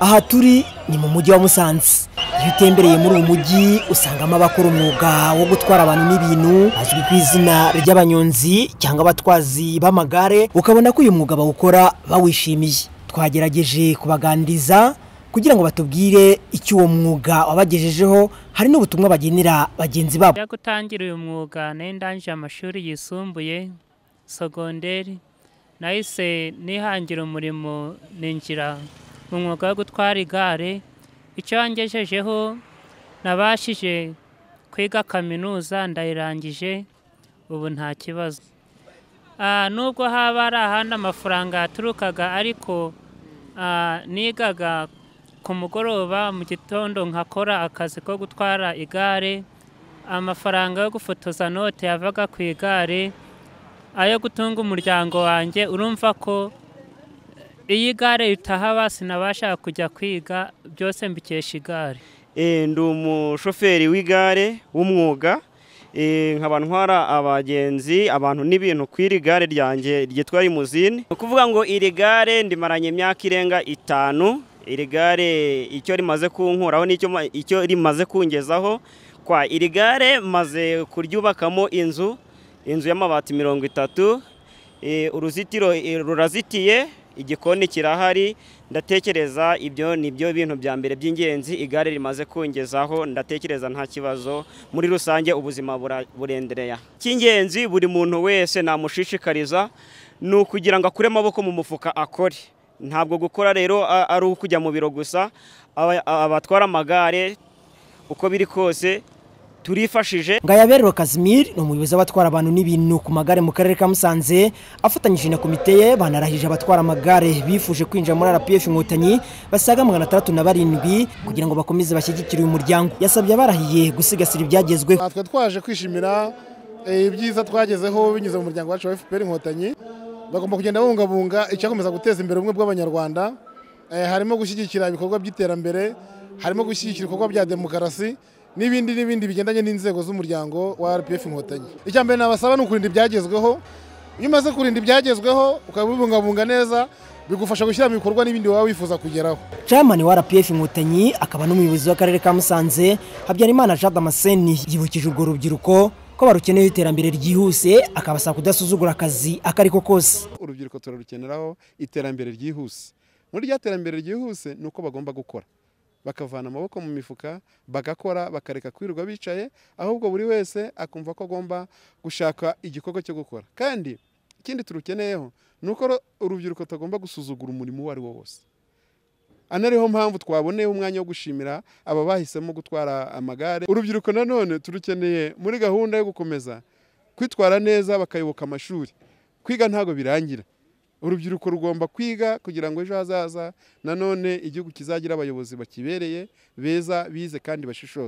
aha turi ni mu mujyi wa musanze iyo utembereye muri uyu mujyi usangamo abakora umwuga wo gutwara abantu n'ibintu bazwi ku izina ry'abanyonzi cyangwa abatwazi b'amagare ukabona ko uyu mwuga bawukora bawishimiye twagerageje kubaganiriza kugira ngo batubwire icyo uwo mwuga wabagejejeho hari n'ubutumwa bagenera bagenzi babo njya gutangira uyu mwuga nayo ndangije amashuri yisumbuye sogonderi nahise nihangira umurimo ninjira mu mwuga wo gutwara igare icyo wangejejeho nabashije kwiga kaminuza ndayirangije ubu nta kibazo ah, nubwo haba ari ahandi amafaranga yaturukaga ariko ah, nigaga ku mugoroba mu gitondo nkakora akazi ko gutwara igare amafaranga yo gufotoza note yavaga ku igare ayo gutunga umuryango wanjye urumva ko iyi gare ritaha sinabasha kujya kwiga byose mbikesha igare e, ndi umushoferi w'igare w'umwuga e, nkaba ntwara abagenzi abantu n'ibintu ku iri gare ryanjye ryitwa rimuzine ni ukuvuga ngo iri gare ndimaranye imyaka irenga itanu iri gare icyo rimaze kunkuraho icyo rimaze kungezaho kwa iri gare maze kuryubakamo inzu inzu y'amabati mirongo itatu e, uruzitiro rurazitiye igikoni kirahari ndatekereza ibyo ni byo bintu bya mbere by'ingenzi igare rimaze kungezaho ndatekereza nta kibazo muri rusange ubuzima burendereya cy'ingenzi buri muntu wese namushishikariza ni ukugira ngo akure amaboko mu mufuka akore ntabwo gukora rero ari ukujya mu biro gusa abatwara amagare uko biri kose turifashije ngayaberero kazimiri ni umuyobozi w'abatwara abantu n'ibintu ku magare mu karere ka musanze afatanyije na komite ye banarahije abatwara amagare bifuje kwinjira muri rpf inkotanyi basaga magana atandatu na barindwi kugira ngo bakomeze bashyigikire uyu muryango yasabye abarahiye gusigasira ibyagezweho natwe twaje kwishimira eh, ibyiza twagezeho binyuze mu muryango wacu wa fpr inkotanyi bagomba kugenda bungabunga icyakomeza guteza imbere ubumwe bw'abanyarwanda eh, harimo gushyigikira ibikorwa by'iterambere harimo gushyigikira ibikorwa bya demokarasi n'ibindi n'ibindi bigendanye n'inzego z'umuryango wa rpf inkotanyi icya mbere nabasaba ni ukurinda ibyagezweho iyo umaze kurinda ibyagezweho ukabibungabunga neza bigufasha gushyira mu bikorwa n'ibindi waba wifuza kugeraho Chairman wa rpf inkotanyi akaba n'umuyobozi w'akarere ka musanze habyarimana jean damascene yibukije urwo rubyiruko ko barukeneyeho iterambere ryihuse akabasaba kudasuzugura akazi ako ari kose urubyiruko turarukeneraho iterambere ryihuse muri rya terambere ryihuse ni uko bagomba gukora bakavana amaboko mu mifuka bagakora bakareka kwirirwa bicaye ahubwo buri wese akumva ko agomba gushaka igikorwa cyo gukora kandi ikindi turukeneyeho ni uko urubyiruko tugomba gusuzugura umurimo uwo ari wo wose anariho mpamvu twaboneye umwanya wo gushimira aba bahisemo gutwara amagare urubyiruko nanone turukeneye muri gahunda yo gukomeza kwitwara neza bakayoboka amashuri kwiga ntago birangira urubyiruko rugomba kwiga kugira ngo ejo hazaza nanone igihugu kizagira abayobozi bakibereye beza bize kandi bashishoza